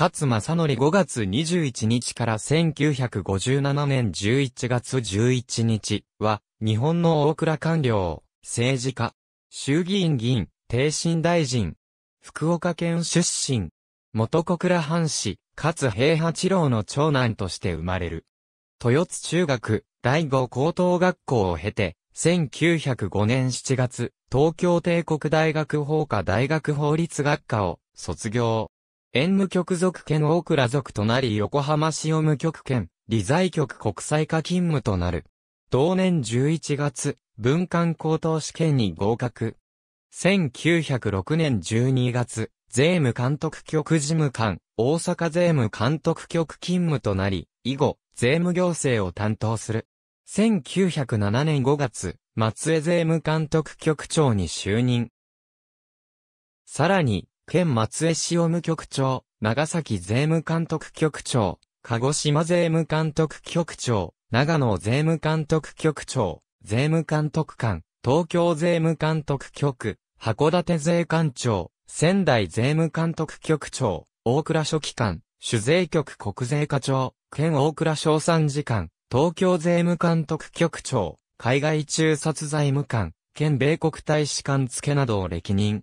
勝正則5月21日から1957年11月11日は、日本の大倉官僚、政治家、衆議院議員、定身大臣、福岡県出身、元小倉藩士、勝平八郎の長男として生まれる。豊津中学、第五高等学校を経て、1905年7月、東京帝国大学法科大学法律学科を卒業。縁無局属県大倉属となり横浜市を無局県、理財局国際化勤務となる。同年11月、文官高等試験に合格。1906年12月、税務監督局事務官、大阪税務監督局勤務となり、以後、税務行政を担当する。1907年5月、松江税務監督局長に就任。さらに、県松江市務局長、長崎税務監督局長、鹿児島税務監督局長、長野税務監督局長、税務監督官、東京税務監督局、函館税官長、仙台税務監督局長、大倉書記官、主税局国税課長、県大倉賞賛次官、東京税務監督局長、海外中殺財務官、県米国大使館付などを歴任。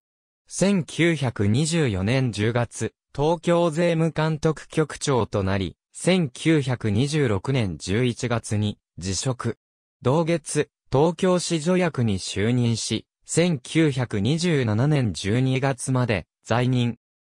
1924年10月、東京税務監督局長となり、1926年11月に辞職。同月、東京市助役に就任し、1927年12月まで在任。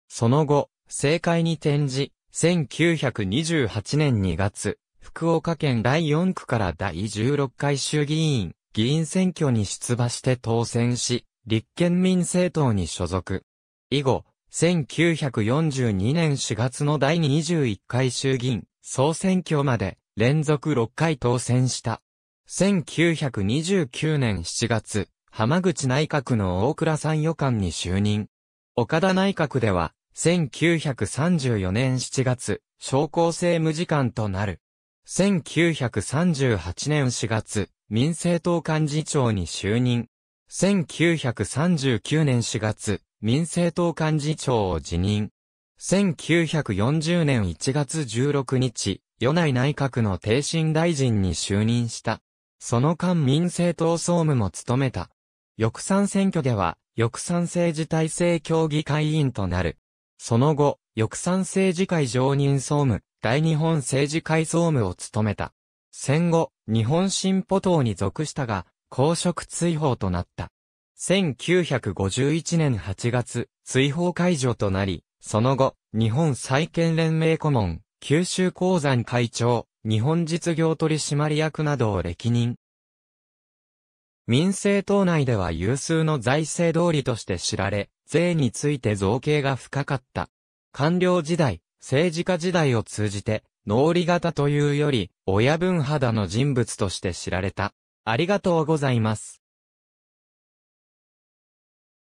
その後、政界に転じ、1928年2月、福岡県第4区から第16回衆議院、議員選挙に出馬して当選し、立憲民政党に所属。以後、1942年4月の第21回衆議院総選挙まで連続6回当選した。1929年7月、浜口内閣の大倉参与官に就任。岡田内閣では、1934年7月、商工政務次官となる。1938年4月、民政党幹事長に就任。1939年4月、民政党幹事長を辞任。1940年1月16日、与内内閣の定心大臣に就任した。その間民政党総務も務めた。翌参選挙では、翌参政治体制協議会員となる。その後、翌参政治会常任総務、大日本政治会総務を務めた。戦後、日本進歩党に属したが、公職追放となった。1951年8月、追放解除となり、その後、日本再建連盟顧問、九州鉱山会長、日本実業取締役などを歴任。民政党内では有数の財政通りとして知られ、税について造形が深かった。官僚時代、政治家時代を通じて、脳裏型というより、親分肌の人物として知られた。ありがとうございます。